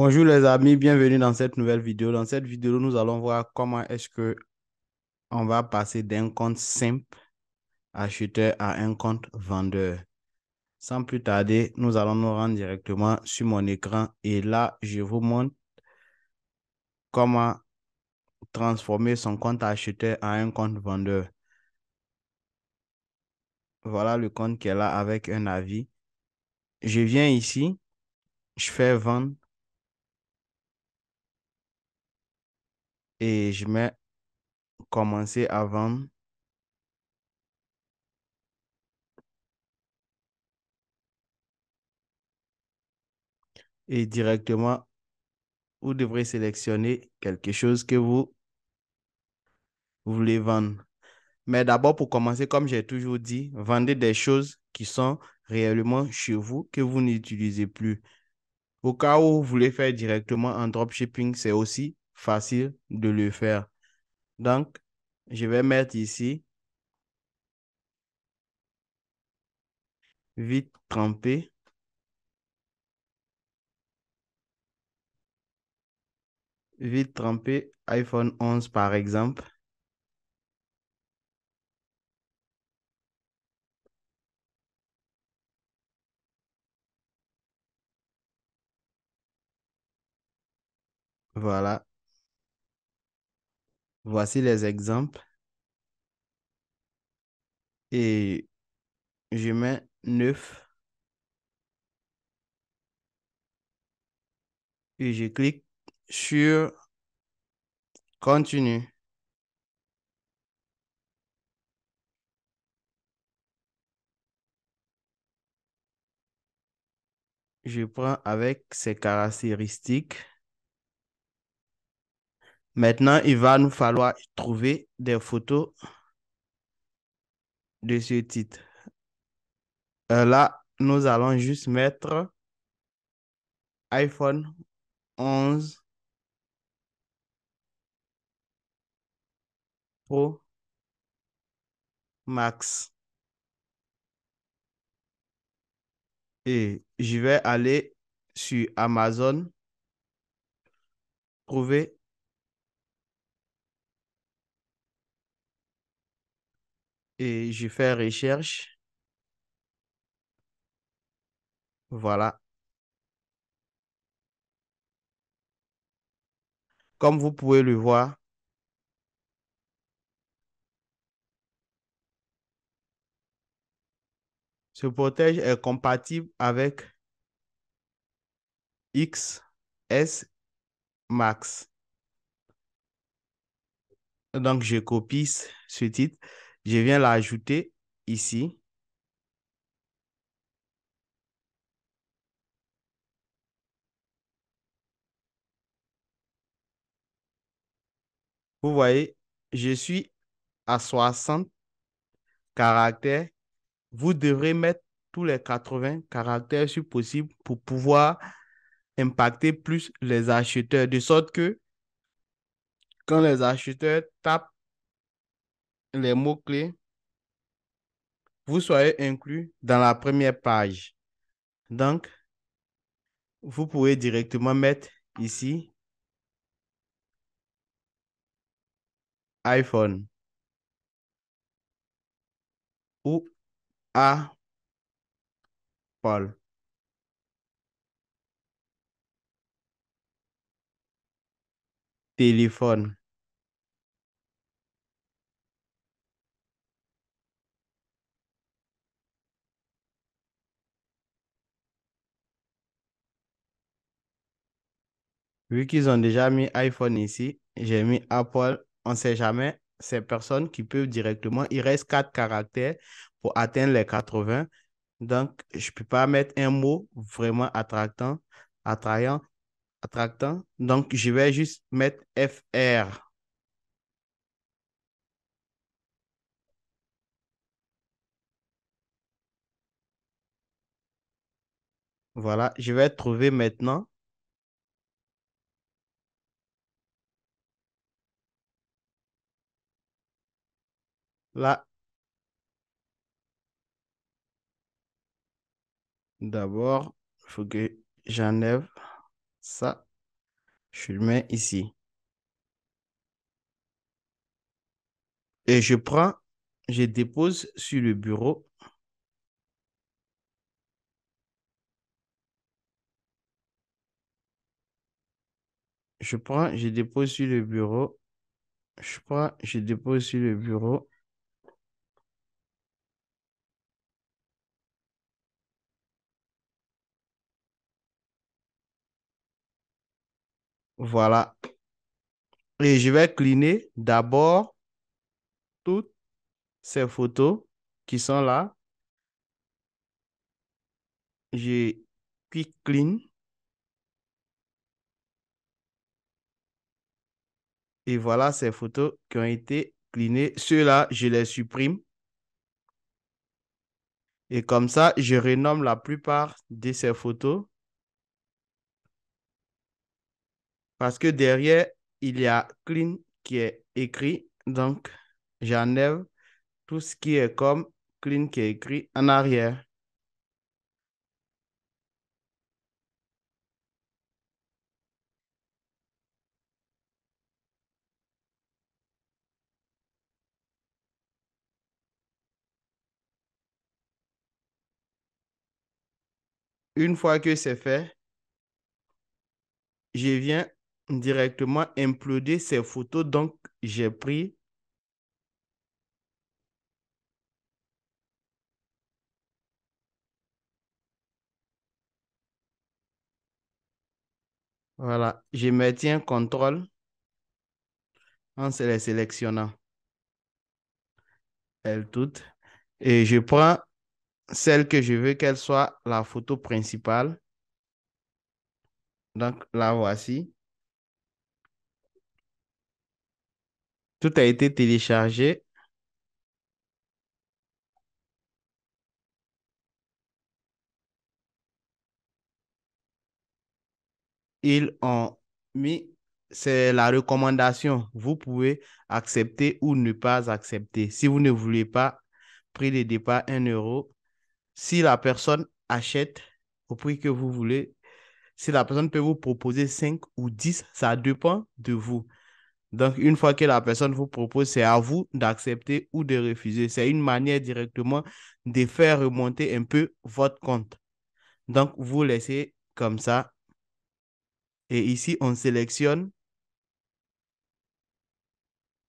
Bonjour les amis, bienvenue dans cette nouvelle vidéo. Dans cette vidéo, nous allons voir comment est-ce que on va passer d'un compte simple acheteur à un compte vendeur. Sans plus tarder, nous allons nous rendre directement sur mon écran et là, je vous montre comment transformer son compte acheteur à un compte vendeur. Voilà le compte qui est là avec un avis. Je viens ici, je fais vendre et je vais commencer à vendre et directement, vous devrez sélectionner quelque chose que vous voulez vendre. Mais d'abord, pour commencer, comme j'ai toujours dit, vendez des choses qui sont réellement chez vous, que vous n'utilisez plus. Au cas où vous voulez faire directement en dropshipping, c'est aussi facile de le faire. Donc, je vais mettre ici vite trempé. Vite trempé iPhone 11 par exemple. Voilà, Voici les exemples. Et je mets 9. Et je clique sur Continue. Je prends avec ses caractéristiques. Maintenant, il va nous falloir trouver des photos de ce titre. Euh, là, nous allons juste mettre iPhone 11 Pro Max. Et je vais aller sur Amazon, trouver et je fais recherche. Voilà. Comme vous pouvez le voir, ce protège est compatible avec XS Max. Donc, je copie ce titre. Je viens l'ajouter ici. Vous voyez, je suis à 60 caractères. Vous devrez mettre tous les 80 caractères si possible pour pouvoir impacter plus les acheteurs, de sorte que quand les acheteurs tapent les mots-clés, vous soyez inclus dans la première page. Donc, vous pouvez directement mettre ici iPhone ou Apple. Téléphone. Vu qu'ils ont déjà mis iPhone ici, j'ai mis Apple, on ne sait jamais. Ces personnes qui peuvent directement, il reste quatre caractères pour atteindre les 80. Donc, je ne peux pas mettre un mot vraiment attractant, attrayant, attractant. Donc, je vais juste mettre FR. Voilà, je vais trouver maintenant Là, D'abord, il faut que j'enlève ça. Je le mets ici. Et je prends, je dépose sur le bureau. Je prends, je dépose sur le bureau. Je prends, je dépose sur le bureau. Voilà. Et je vais cleaner d'abord toutes ces photos qui sont là. Je clique clean. Et voilà ces photos qui ont été cleanées. Ceux-là, je les supprime. Et comme ça, je renomme la plupart de ces photos Parce que derrière, il y a clean qui est écrit. Donc, j'enlève tout ce qui est comme clean qui est écrit en arrière. Une fois que c'est fait, je viens directement imploder ces photos. Donc, j'ai pris Voilà, je maintiens contrôle en les sélectionnant. Elles toutes. Et je prends celle que je veux qu'elle soit la photo principale. Donc, la voici. Tout a été téléchargé. Ils ont mis, c'est la recommandation. Vous pouvez accepter ou ne pas accepter. Si vous ne voulez pas, prix de départ 1 euro. Si la personne achète au prix que vous voulez, si la personne peut vous proposer 5 ou 10, ça dépend de vous. Donc, une fois que la personne vous propose, c'est à vous d'accepter ou de refuser. C'est une manière directement de faire remonter un peu votre compte. Donc, vous laissez comme ça. Et ici, on sélectionne.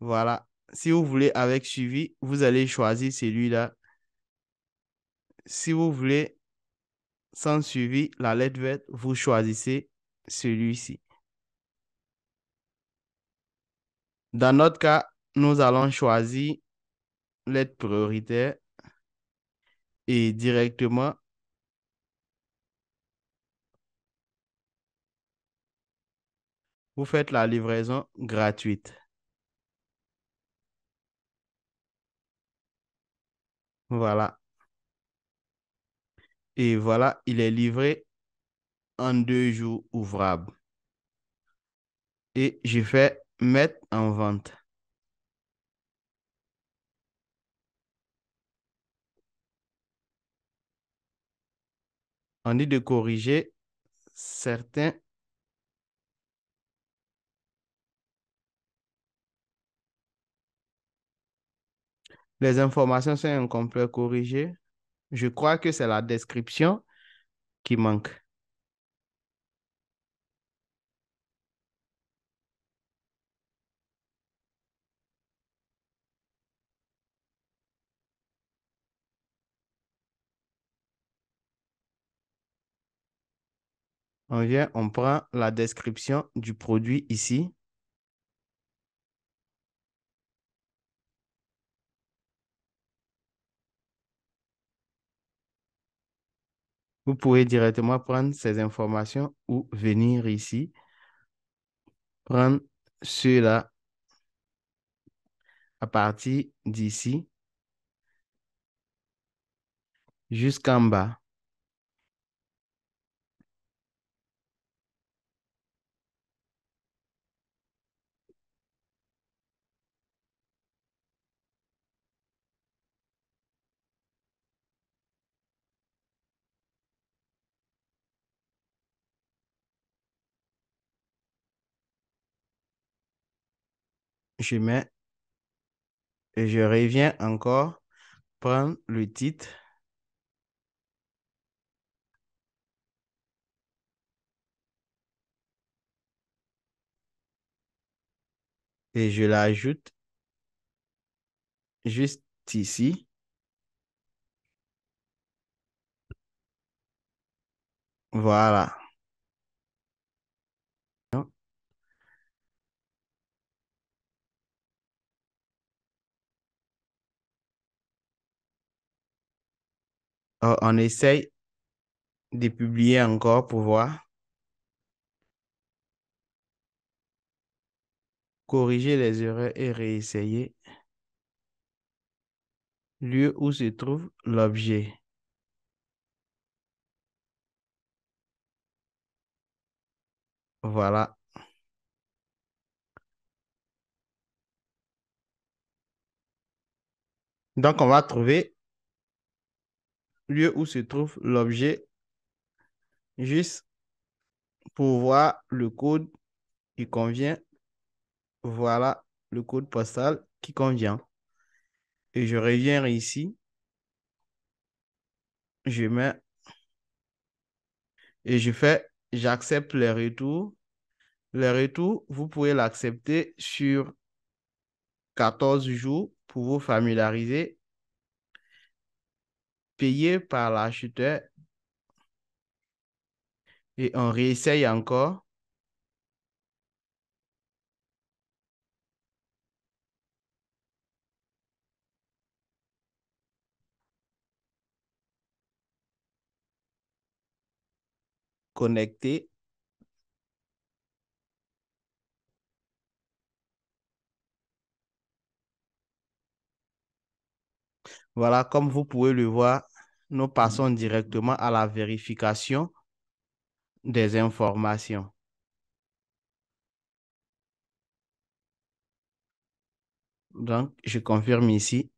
Voilà. Si vous voulez avec suivi, vous allez choisir celui-là. Si vous voulez sans suivi, la lettre verte, vous choisissez celui-ci. Dans notre cas, nous allons choisir l'aide prioritaire et directement vous faites la livraison gratuite. Voilà. Et voilà, il est livré en deux jours ouvrables. Et j'ai fait Mettre en vente. On dit de corriger certains Les informations sont incomplètes, corrigées. Je crois que c'est la description qui manque. On vient, on prend la description du produit ici. Vous pouvez directement prendre ces informations ou venir ici, prendre cela à partir d'ici jusqu'en bas. je mets, et je reviens encore prendre le titre. Et je l'ajoute juste ici. Voilà. Euh, on essaye de publier encore pour voir. Corriger les erreurs et réessayer. Lieu où se trouve l'objet. Voilà. Donc, on va trouver lieu où se trouve l'objet juste pour voir le code qui convient. Voilà le code postal qui convient. Et je reviens ici. Je mets et je fais j'accepte les retours. Les retours, vous pouvez l'accepter sur 14 jours pour vous familiariser payé par l'acheteur et on réessaye encore. Connecté. Voilà, comme vous pouvez le voir, nous passons mhm. directement à la vérification des informations. Donc, je confirme ici.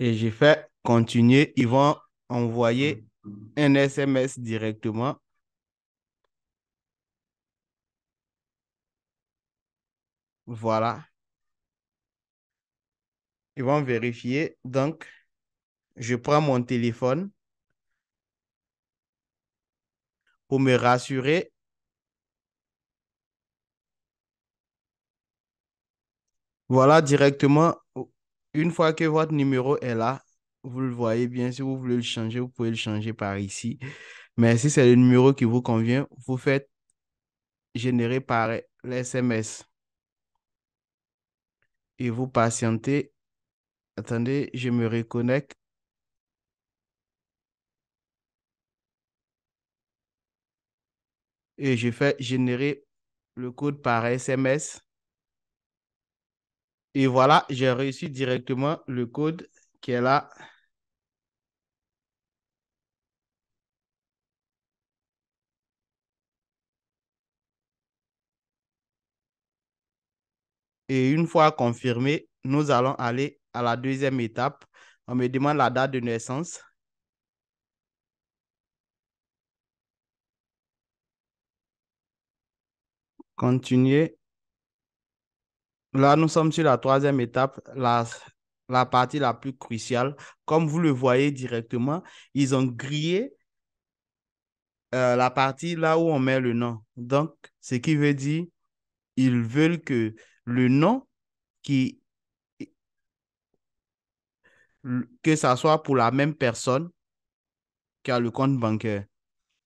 Et je fais continuer. Ils vont envoyer un SMS directement. Voilà. Ils vont vérifier. Donc, je prends mon téléphone pour me rassurer. Voilà directement, une fois que votre numéro est là, vous le voyez bien, si vous voulez le changer, vous pouvez le changer par ici. Mais si c'est le numéro qui vous convient, vous faites générer par l'SMS. Et vous patientez Attendez, je me reconnecte. Et je fais générer le code par SMS. Et voilà, j'ai reçu directement le code qui est là. Et une fois confirmé, nous allons aller à la deuxième étape. On me demande la date de naissance. Continuer. Là, nous sommes sur la troisième étape, la, la partie la plus cruciale. Comme vous le voyez directement, ils ont grillé euh, la partie là où on met le nom. Donc, ce qui veut dire, ils veulent que le nom qui que ça soit pour la même personne qui a le compte bancaire.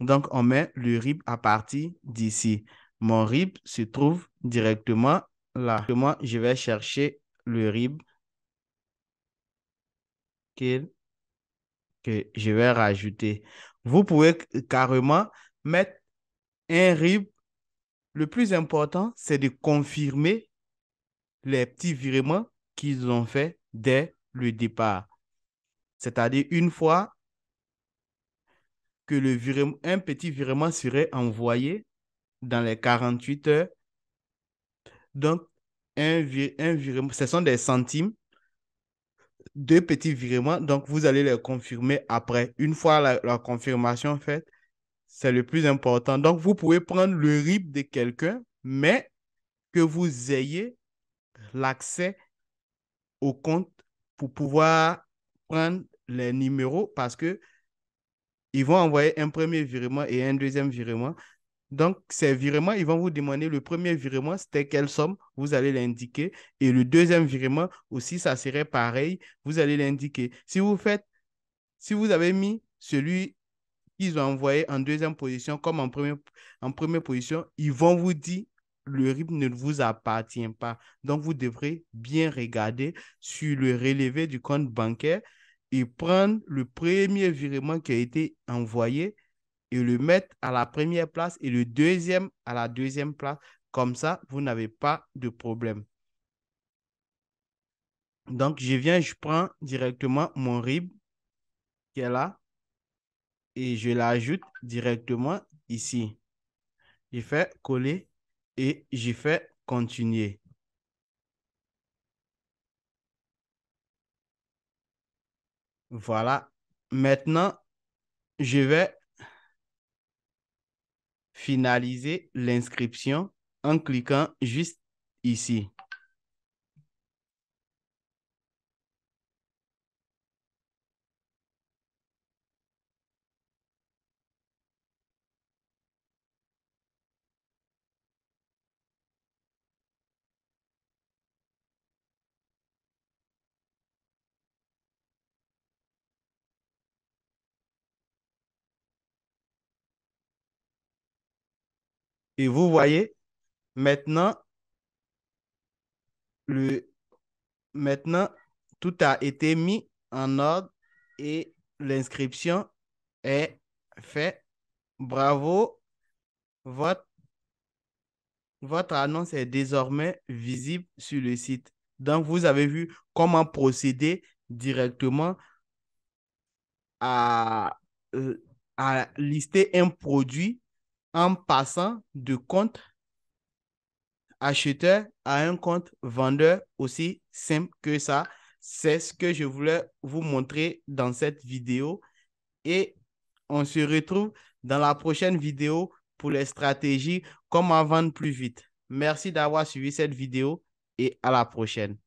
Donc, on met le RIB à partir d'ici. Mon RIB se trouve directement là. je vais chercher le RIB que, que je vais rajouter. Vous pouvez carrément mettre un RIB. Le plus important, c'est de confirmer les petits virements qu'ils ont fait dès le départ. C'est-à-dire une fois que le virement, un petit virement serait envoyé dans les 48 heures. Donc, un, virement, ce sont des centimes, deux petits virements. Donc, vous allez les confirmer après. Une fois la, la confirmation faite, c'est le plus important. Donc, vous pouvez prendre le RIP de quelqu'un, mais que vous ayez l'accès au compte pour pouvoir prendre les numéros parce que ils vont envoyer un premier virement et un deuxième virement. Donc, ces virements, ils vont vous demander le premier virement, c'était quelle somme, vous allez l'indiquer. Et le deuxième virement aussi, ça serait pareil, vous allez l'indiquer. Si vous faites, si vous avez mis celui qu'ils ont envoyé en deuxième position comme en premier en première position, ils vont vous dire le RIB ne vous appartient pas. Donc, vous devrez bien regarder sur le relevé du compte bancaire et prendre le premier virement qui a été envoyé et le mettre à la première place et le deuxième à la deuxième place. Comme ça, vous n'avez pas de problème. Donc, je viens, je prends directement mon RIB qui est là et je l'ajoute directement ici. Je fais coller et j'ai fait continuer. Voilà. Maintenant, je vais finaliser l'inscription en cliquant juste ici. Et vous voyez, maintenant, le, maintenant, tout a été mis en ordre et l'inscription est faite. Bravo, votre, votre annonce est désormais visible sur le site. Donc, vous avez vu comment procéder directement à, euh, à lister un produit en passant du compte acheteur à un compte vendeur aussi simple que ça. C'est ce que je voulais vous montrer dans cette vidéo. Et on se retrouve dans la prochaine vidéo pour les stratégies comment vendre plus vite. Merci d'avoir suivi cette vidéo et à la prochaine.